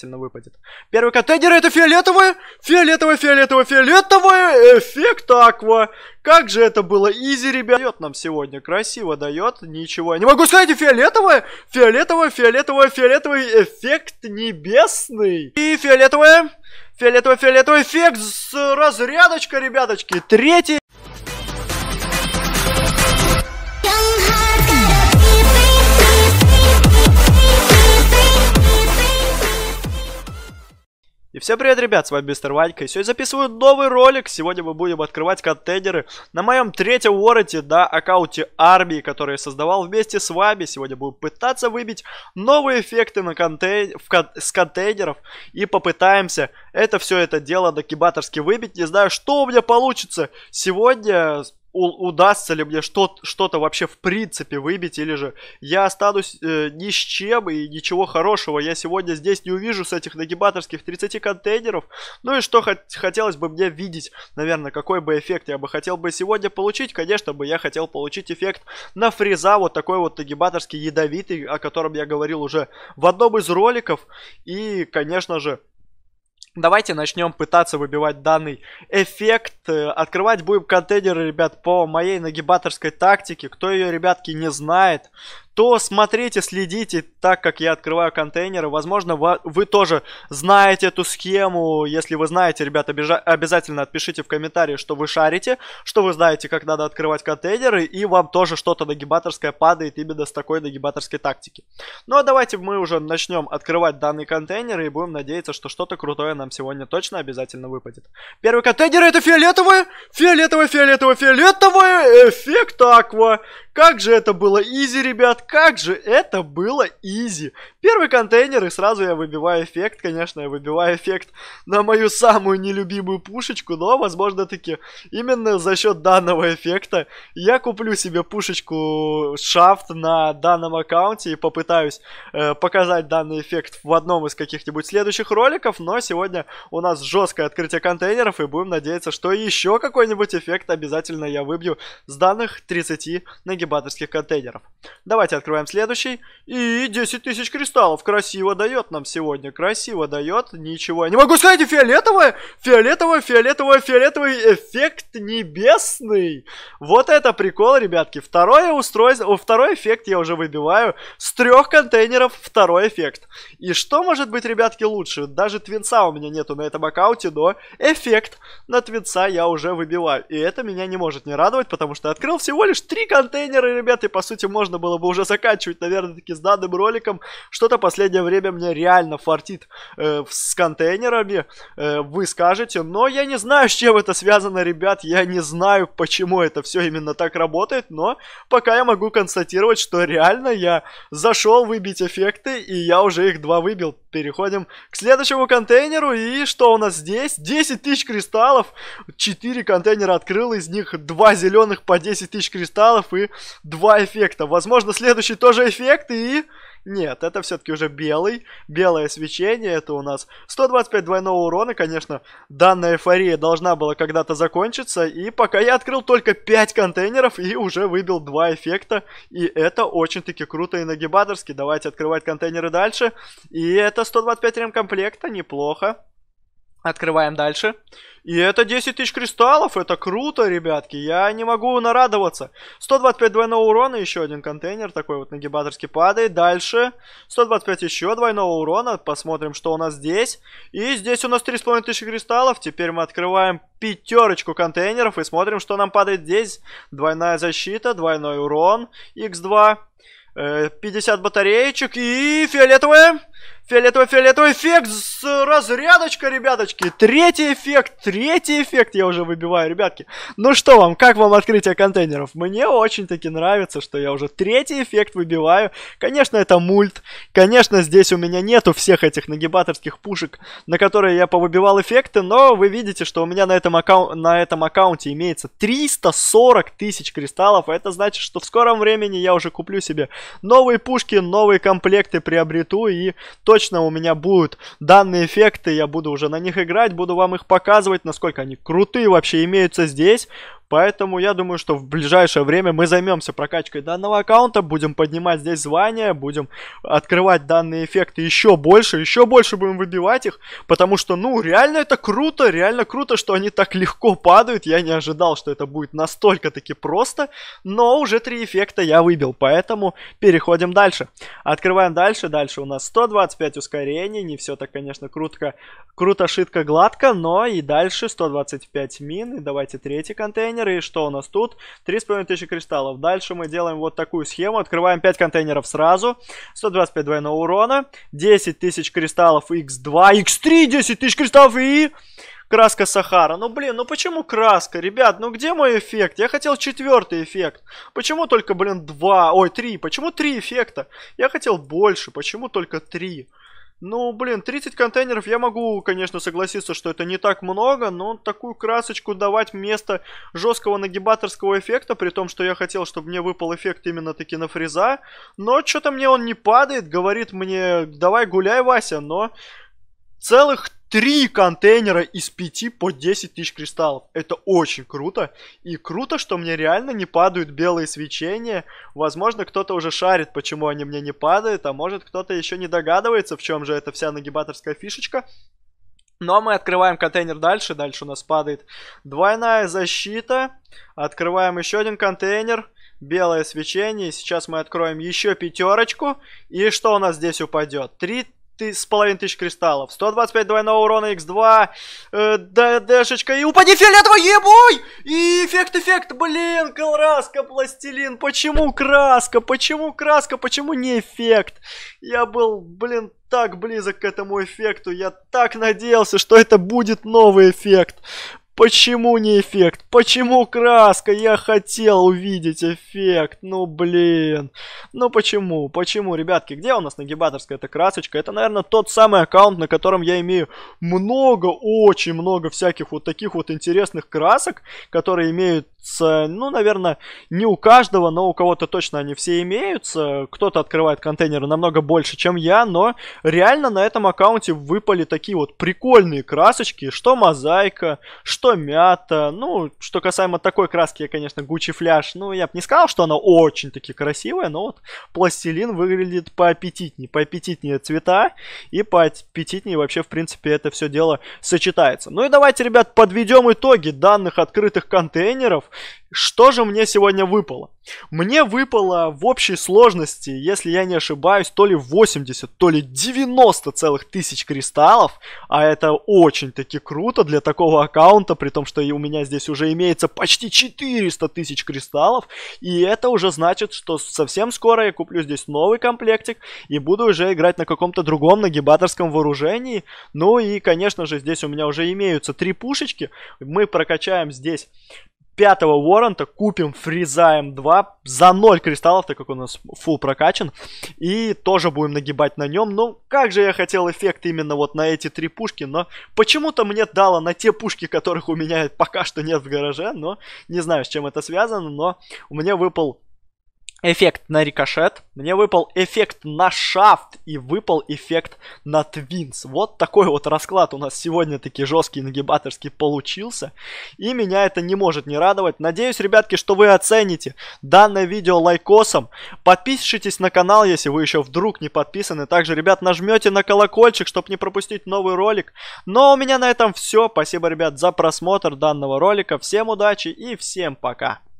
сильно выпадет. Первый контейнер это фиолетовый фиолетовый фиолетовый фиолетовый эффект аква. Как же это было изи, ребят. Дает нам сегодня, красиво дает, ничего. Я не могу сказать, и фиолетовый фиолетовый фиолетовое, фиолетовый эффект небесный. И фиолетовое, фиолетовое, фиолетовый эффект с разрядочкой, ребяточки. Третий. И всем привет, ребят, с вами Мистер Ванька, и сегодня записываю новый ролик. Сегодня мы будем открывать контейнеры на моем третьем вороте на аккаунте армии, который я создавал вместе с вами. Сегодня будем пытаться выбить новые эффекты на контейн- в кон... с контейнеров и попытаемся это все это дело докибаторски выбить. Не знаю, что у меня получится. Сегодня удастся ли мне что, что-то вообще в принципе выбить, или же я останусь э, ни с чем и ничего хорошего я сегодня здесь не увижу с этих нагибаторских 30 контейнеров. Ну и что хот- хотелось бы мне видеть, наверное, какой бы эффект я бы хотел бы сегодня получить, конечно бы я хотел получить эффект на фреза, вот такой вот нагибаторский ядовитый, о котором я говорил уже в одном из роликов, и, конечно же, Давайте начнем пытаться выбивать данный эффект. Э, открывать будем контейнеры, ребят, по моей нагибаторской тактике. Кто ее, ребятки, не знает, то смотрите, следите, так как я открываю контейнеры. Возможно, вы тоже знаете эту схему. Если вы знаете, ребята, обязательно отпишите в комментарии, что вы шарите, что вы знаете, как надо открывать контейнеры, и вам тоже что-то нагибаторское падает именно с такой нагибаторской тактики. Ну а давайте мы уже начнем открывать данный контейнер и будем надеяться, что что-то крутое нам сегодня точно обязательно выпадет. Первый контейнер это фиолетовый, фиолетовый, фиолетовый, фиолетовый эффект аква. Как же это было изи, ребят как же это было изи. Первый контейнер, и сразу я выбиваю эффект, конечно, я выбиваю эффект на мою самую нелюбимую пушечку, но, возможно, таки именно за счет данного эффекта я куплю себе пушечку шафт на данном аккаунте и попытаюсь э, показать данный эффект в одном из каких-нибудь следующих роликов, но сегодня у нас жесткое открытие контейнеров, и будем надеяться, что еще какой-нибудь эффект обязательно я выбью с данных 30 нагибаторских контейнеров. Давайте Давайте открываем следующий. И 10 тысяч кристаллов. Красиво дает нам сегодня. Красиво дает. Ничего. Я не могу сказать, фиолетовое. Фиолетовое, фиолетовое, фиолетовый эффект небесный. Вот это прикол, ребятки. Второе устройство, второй эффект я уже выбиваю. С трех контейнеров второй эффект. И что может быть, ребятки, лучше? Даже твинца у меня нету на этом аккаунте, но эффект на твинца я уже выбиваю. И это меня не может не радовать, потому что открыл всего лишь три контейнера, ребят, и по сути можно было бы уже будем заканчивать, наверное, таки с данным роликом. Что-то последнее время мне реально фартит э, с контейнерами, э, вы скажете. Но я не знаю, с чем это связано, ребят. Я не знаю, почему это все именно так работает. Но пока я могу констатировать, что реально я зашел выбить эффекты, и я уже их два выбил переходим к следующему контейнеру. И что у нас здесь? 10 тысяч кристаллов. 4 контейнера открыл, из них 2 зеленых по 10 тысяч кристаллов и 2 эффекта. Возможно, следующий тоже эффект и... Нет, это все-таки уже белый. Белое свечение это у нас. 125 двойного урона, конечно, данная эйфория должна была когда-то закончиться. И пока я открыл только 5 контейнеров и уже выбил 2 эффекта. И это очень-таки круто и нагибаторски. Давайте открывать контейнеры дальше. И это 125 ремкомплекта, неплохо. Открываем дальше. И это 10 тысяч кристаллов, это круто, ребятки, я не могу нарадоваться. 125 двойного урона, еще один контейнер, такой вот нагибаторский падает. Дальше 125 еще двойного урона, посмотрим, что у нас здесь. И здесь у нас 3,5 тысячи кристаллов, теперь мы открываем пятерочку контейнеров и смотрим, что нам падает здесь. Двойная защита, двойной урон, x2, 50 э, батареечек и фиолетовая... Фиолетовый, фиолетовый эффект с разрядочка, ребяточки. Третий эффект, третий эффект я уже выбиваю, ребятки. Ну что вам, как вам открытие контейнеров? Мне очень-таки нравится, что я уже третий эффект выбиваю. Конечно, это мульт. Конечно, здесь у меня нету всех этих нагибаторских пушек, на которые я повыбивал эффекты, но вы видите, что у меня на этом, аккаун... на этом аккаунте имеется 340 тысяч кристаллов. Это значит, что в скором времени я уже куплю себе новые пушки, новые комплекты приобрету и то точно у меня будут данные эффекты, я буду уже на них играть, буду вам их показывать, насколько они крутые вообще имеются здесь. Поэтому я думаю, что в ближайшее время мы займемся прокачкой данного аккаунта, будем поднимать здесь звания, будем открывать данные эффекты еще больше, еще больше будем выбивать их, потому что, ну, реально это круто, реально круто, что они так легко падают, я не ожидал, что это будет настолько-таки просто, но уже три эффекта я выбил, поэтому переходим дальше. Открываем дальше, дальше у нас 125 ускорений, не все так, конечно, круто, круто, шитко, гладко, но и дальше 125 мин, и давайте третий контейнер, контейнер. И что у нас тут? 3,5 тысячи кристаллов. Дальше мы делаем вот такую схему. Открываем 5 контейнеров сразу. 125 двойного урона. 10 тысяч кристаллов x2. x3 10 тысяч кристаллов и... Краска Сахара. Ну блин, ну почему краска? Ребят, ну где мой эффект? Я хотел четвертый эффект. Почему только, блин, два? Ой, три. Почему три эффекта? Я хотел больше. Почему только три? Ну, блин, 30 контейнеров я могу, конечно, согласиться, что это не так много, но такую красочку давать вместо жесткого нагибаторского эффекта, при том, что я хотел, чтобы мне выпал эффект именно таки на фреза, но что-то мне он не падает, говорит мне, давай гуляй, Вася, но целых три контейнера из пяти по 10 тысяч кристаллов. Это очень круто. И круто, что мне реально не падают белые свечения. Возможно, кто-то уже шарит, почему они мне не падают, а может кто-то еще не догадывается, в чем же эта вся нагибаторская фишечка. Но мы открываем контейнер дальше. Дальше у нас падает двойная защита. Открываем еще один контейнер. Белое свечение. Сейчас мы откроем еще пятерочку. И что у нас здесь упадет? Три с половиной тысяч кристаллов. 125 двойного урона x2. Э, ДДшечка. И упади фиолетово, ебой! И эффект, эффект. Блин, краска, пластилин. Почему краска? Почему краска? Почему не эффект? Я был, блин, так близок к этому эффекту. Я так надеялся, что это будет новый эффект. Почему не эффект? Почему краска? Я хотел увидеть эффект. Ну, блин. Ну, почему? Почему, ребятки? Где у нас нагибаторская эта красочка? Это, наверное, тот самый аккаунт, на котором я имею много, очень много всяких вот таких вот интересных красок, которые имеют имеются. Ну, наверное, не у каждого, но у кого-то точно они все имеются. Кто-то открывает контейнеры намного больше, чем я, но реально на этом аккаунте выпали такие вот прикольные красочки, что мозаика, что мята. Ну, что касаемо такой краски, я, конечно, Gucci фляж. Ну, я бы не сказал, что она очень-таки красивая, но вот пластилин выглядит поаппетитнее. Поаппетитнее цвета и поаппетитнее вообще, в принципе, это все дело сочетается. Ну и давайте, ребят, подведем итоги данных открытых контейнеров. Что же мне сегодня выпало? Мне выпало в общей сложности, если я не ошибаюсь, то ли 80, то ли 90 целых тысяч кристаллов, а это очень-таки круто для такого аккаунта, при том, что у меня здесь уже имеется почти 400 тысяч кристаллов, и это уже значит, что совсем скоро я куплю здесь новый комплектик и буду уже играть на каком-то другом нагибаторском вооружении. Ну и, конечно же, здесь у меня уже имеются три пушечки, мы прокачаем здесь пятого Уоррента, купим фризаем 2 за 0 кристаллов, так как у нас фул прокачан. И тоже будем нагибать на нем. Ну, как же я хотел эффект именно вот на эти три пушки, но почему-то мне дало на те пушки, которых у меня пока что нет в гараже, но не знаю, с чем это связано, но у меня выпал эффект на рикошет, мне выпал эффект на шафт и выпал эффект на твинс. Вот такой вот расклад у нас сегодня таки жесткий нагибаторский получился. И меня это не может не радовать. Надеюсь, ребятки, что вы оцените данное видео лайкосом. Подпишитесь на канал, если вы еще вдруг не подписаны. Также, ребят, нажмете на колокольчик, чтобы не пропустить новый ролик. Но ну, а у меня на этом все. Спасибо, ребят, за просмотр данного ролика. Всем удачи и всем пока.